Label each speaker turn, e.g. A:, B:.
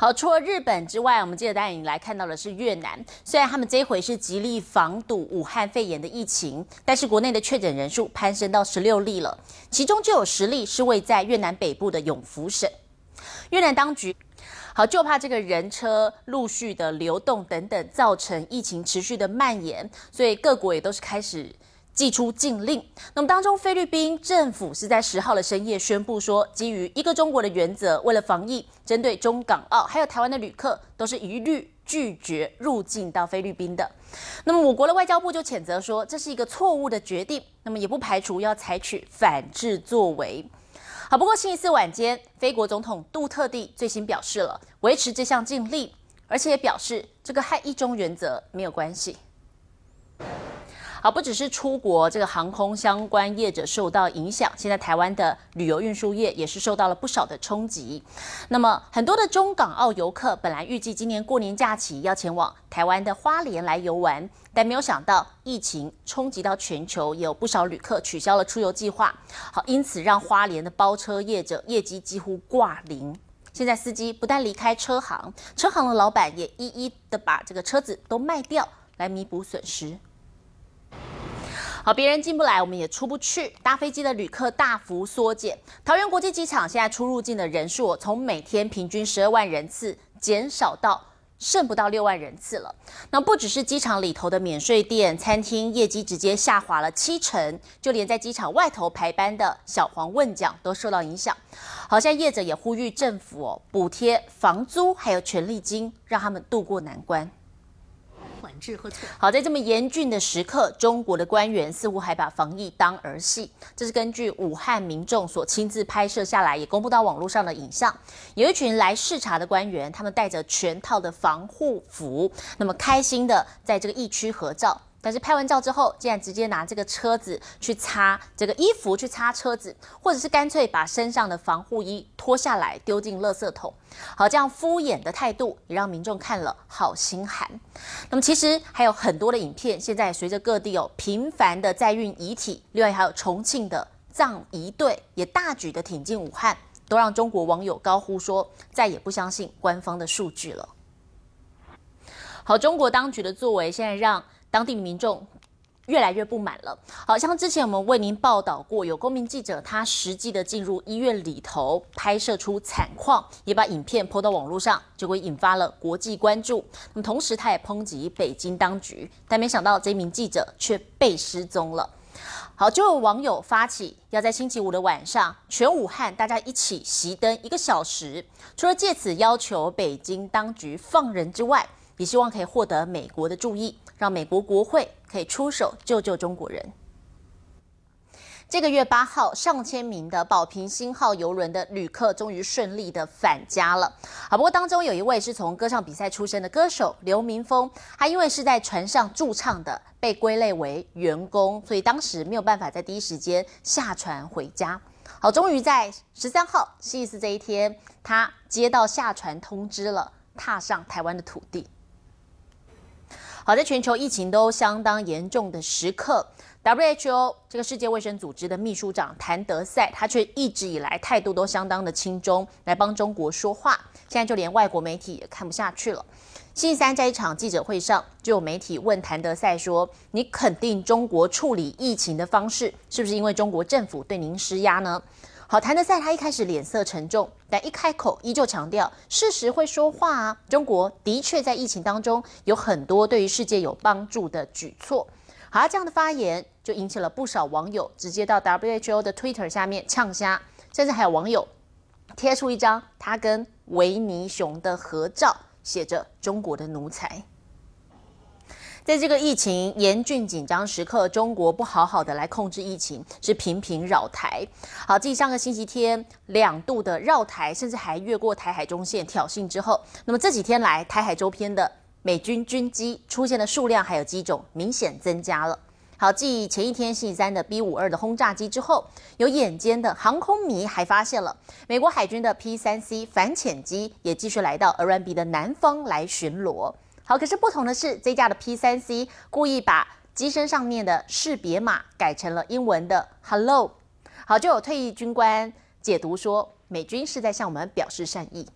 A: 好，除了日本之外，我们接着带领来看到的是越南。虽然他们这回是极力防堵武汉肺炎的疫情，但是国内的确诊人数攀升到十六例了，其中就有十例是位在越南北部的永福省。越南当局好就怕这个人车陆续的流动等等，造成疫情持续的蔓延，所以各国也都是开始。寄出禁令，那么当中，菲律宾政府是在十号的深夜宣布说，基于一个中国的原则，为了防疫，针对中港澳还有台湾的旅客，都是一律拒绝入境到菲律宾的。那么我国的外交部就谴责说，这是一个错误的决定，那么也不排除要采取反制作为。好，不过星期四晚间，菲国总统杜特地最新表示了维持这项禁令，而且也表示这个“和一中”原则没有关系。好，不只是出国，这个航空相关业者受到影响。现在台湾的旅游运输业也是受到了不少的冲击。那么，很多的中港澳游客本来预计今年过年假期要前往台湾的花莲来游玩，但没有想到疫情冲击到全球，也有不少旅客取消了出游计划。好，因此让花莲的包车业者业绩几乎挂零。现在司机不但离开车行，车行的老板也一一的把这个车子都卖掉来弥补损失。好，别人进不来，我们也出不去。搭飞机的旅客大幅缩减，桃园国际机场现在出入境的人数从每天平均十二万人次减少到剩不到六万人次了。那不只是机场里头的免税店、餐厅业绩直接下滑了七成，就连在机场外头排班的小黄问奖都受到影响。好，像在业者也呼吁政府补贴房租，还有权利金，让他们渡过难关。好，在这么严峻的时刻，中国的官员似乎还把防疫当儿戏。这是根据武汉民众所亲自拍摄下来，也公布到网络上的影像。有一群来视察的官员，他们带着全套的防护服，那么开心的在这个疫区合照。但是拍完照之后，竟然直接拿这个车子去擦这个衣服，去擦车子，或者是干脆把身上的防护衣脱下来丢进垃圾桶。好，这样敷衍的态度也让民众看了好心寒。那么其实还有很多的影片，现在随着各地有频繁的在运遗体，另外还有重庆的葬仪队也大举的挺进武汉，都让中国网友高呼说再也不相信官方的数据了。好，中国当局的作为现在让。当地民众越来越不满了，好像之前我们为您报道过，有公民记者他实际的进入医院里头拍摄出惨况，也把影片泼到网络上，结果引发了国际关注。那么同时他也抨击北京当局，但没想到这名记者却被失踪了。好，就有网友发起要在星期五的晚上全武汉大家一起熄灯一个小时，除了借此要求北京当局放人之外，也希望可以获得美国的注意。让美国国会可以出手救救中国人。这个月八号，上千名的“保平星号”游轮的旅客终于顺利的返家了。好，不过当中有一位是从歌唱比赛出身的歌手刘明峰，他因为是在船上驻唱的，被归类为员工，所以当时没有办法在第一时间下船回家。好，终于在十三号星期四这一天，他接到下船通知了，踏上台湾的土地。好在全球疫情都相当严重的时刻，WHO 这个世界卫生组织的秘书长谭德赛，他却一直以来态度都相当的轻中，来帮中国说话。现在就连外国媒体也看不下去了。星期三在一场记者会上，就有媒体问谭德赛说：“你肯定中国处理疫情的方式，是不是因为中国政府对您施压呢？”好谭德赛他一开始脸色沉重，但一开口依旧强调事实会说话啊！中国的确在疫情当中有很多对于世界有帮助的举措。好，这样的发言就引起了不少网友直接到 WHO 的 Twitter 下面呛虾，甚至还有网友贴出一张他跟维尼熊的合照，写着“中国的奴才”。在这个疫情严峻紧张时刻，中国不好好的来控制疫情，是频频绕台。好，继上个星期天两度的绕台，甚至还越过台海中线挑衅之后，那么这几天来，台海周边的美军军机出现的数量还有机种明显增加了。好，继前一天星期三的 B 五二的轰炸机之后，有眼尖的航空迷还发现了美国海军的 P 三 C 反潜机也继续来到阿拉比的南方来巡逻。好，可是不同的是，这家的 P 三 C 故意把机身上面的识别码改成了英文的 “Hello”。好，就有退役军官解读说，美军是在向我们表示善意。